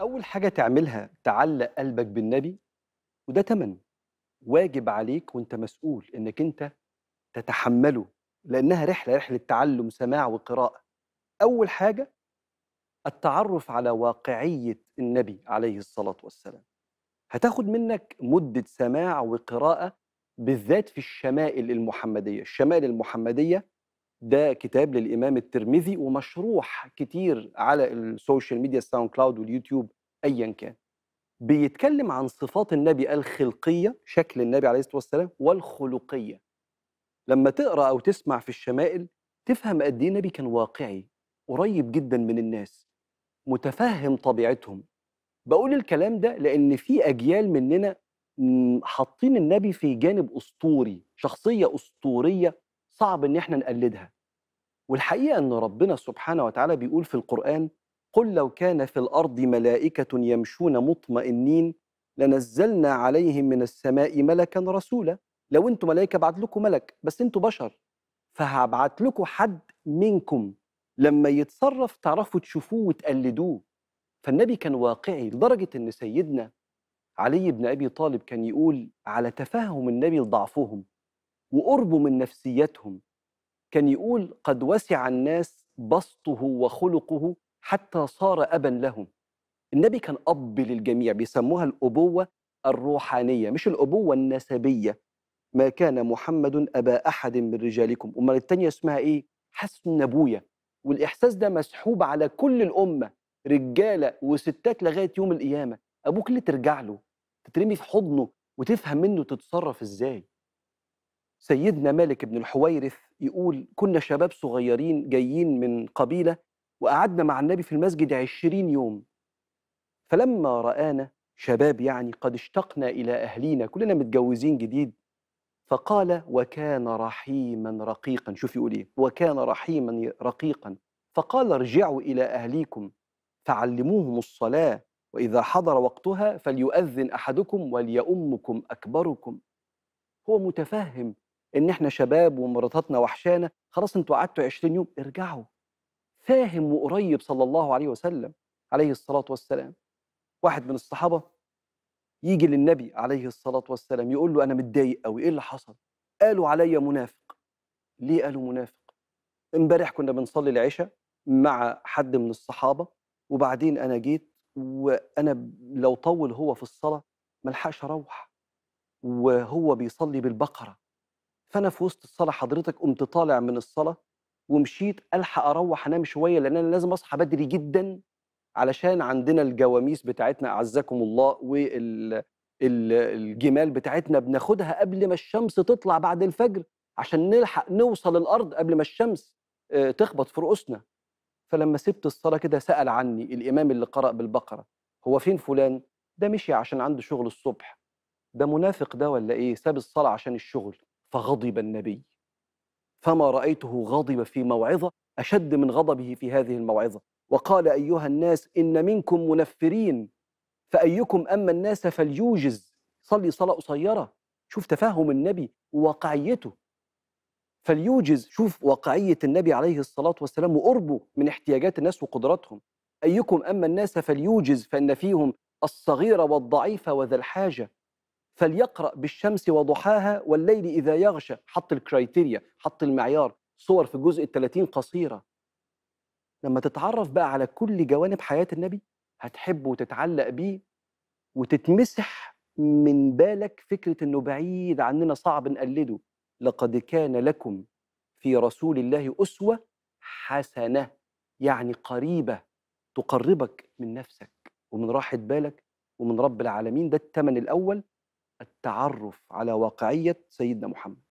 اول حاجه تعملها تعلق قلبك بالنبي وده تمن واجب عليك وانت مسؤول انك انت تتحمله لانها رحله رحله تعلم سماع وقراءه اول حاجه التعرف على واقعيه النبي عليه الصلاه والسلام هتاخد منك مده سماع وقراءه بالذات في الشمائل المحمديه الشمائل المحمديه ده كتاب للامام الترمذي ومشروح كتير على السوشيال ميديا الساوند كلاود واليوتيوب ايا كان بيتكلم عن صفات النبي الخلقيه شكل النبي عليه الصلاه والسلام والخلقيه لما تقرا او تسمع في الشمائل تفهم قد ايه النبي كان واقعي قريب جدا من الناس متفهم طبيعتهم بقول الكلام ده لان في اجيال مننا حاطين النبي في جانب اسطوري شخصيه اسطوريه صعب ان احنا نقلدها والحقيقه ان ربنا سبحانه وتعالى بيقول في القران قل لو كان في الارض ملائكه يمشون مطمئنين لنزلنا عليهم من السماء ملكا رسولا لو انتم ملائكه بعت لكم ملك بس انتم بشر فهبعت لكم حد منكم لما يتصرف تعرفوا تشوفوه وتقلدوه فالنبي كان واقعي لدرجه ان سيدنا علي بن ابي طالب كان يقول على تفهم النبي لضعفهم وقربه من نفسيتهم كان يقول قد وسع الناس بسطه وخلقه حتى صار أبا لهم النبي كان أب للجميع بيسموها الأبوة الروحانية مش الأبوة النسبية ما كان محمد أبا أحد من رجالكم أمال التانية اسمها إيه؟ حسن أبويا والإحساس ده مسحوب على كل الأمة رجالة وستات لغاية يوم القيامة أبوك اللي ترجع له تترمي في حضنه وتفهم منه تتصرف إزاي سيدنا مالك بن الحويرث يقول كنا شباب صغيرين جايين من قبيلة وقعدنا مع النبي في المسجد عشرين يوم فلما رآنا شباب يعني قد اشتقنا إلى أهلينا كلنا متجوزين جديد فقال وكان رحيما رقيقا شوف يقول إيه وكان رحيما رقيقا فقال ارجعوا إلى أهليكم فعلموهم الصلاة وإذا حضر وقتها فليؤذن أحدكم وليؤمكم أكبركم هو متفهم ان احنا شباب ومراتاتنا وحشانا خلاص انتوا قعدتوا 20 يوم ارجعوا فاهم وقريب صلى الله عليه وسلم عليه الصلاه والسلام واحد من الصحابه يجي للنبي عليه الصلاه والسلام يقول له انا متضايق قوي ايه اللي حصل قالوا عليا منافق ليه قالوا منافق امبارح كنا بنصلي العشاء مع حد من الصحابه وبعدين انا جيت وانا لو طول هو في الصلاه ملحقش اروح وهو بيصلي بالبقره فانا في وسط الصلاه حضرتك قمت طالع من الصلاه ومشيت الحق اروح انام شويه لان انا لازم اصحى بدري جدا علشان عندنا الجواميس بتاعتنا اعزكم الله والجمال بتاعتنا بناخدها قبل ما الشمس تطلع بعد الفجر عشان نلحق نوصل الارض قبل ما الشمس آه، تخبط في رؤوسنا فلما سبت الصلاه كده سال عني الامام اللي قرأ بالبقره هو فين فلان ده مشي عشان عنده شغل الصبح ده منافق ده ولا ايه ساب الصلاه عشان الشغل فغضب النبي فما رايته غضب في موعظه اشد من غضبه في هذه الموعظه وقال ايها الناس ان منكم منفرين فايكم اما الناس فليوجز صلي صلاه قصيره شوف تفهم النبي وواقعيته فليوجز شوف واقعيه النبي عليه الصلاه والسلام وقربه من احتياجات الناس وقدراتهم ايكم اما الناس فليوجز فان فيهم الصغير والضعيف وذا الحاجه فليقرأ بالشمس وضحاها والليل إذا يغشى حط الكرايتيريا حط المعيار صور في الجزء ال قصيرة لما تتعرف بقى على كل جوانب حياة النبي هتحبه وتتعلق بيه وتتمسح من بالك فكرة أنه بعيد عننا صعب نقلده لقد كان لكم في رسول الله أسوة حسنة يعني قريبة تقربك من نفسك ومن راحة بالك ومن رب العالمين ده الثمن الأول التعرف على واقعية سيدنا محمد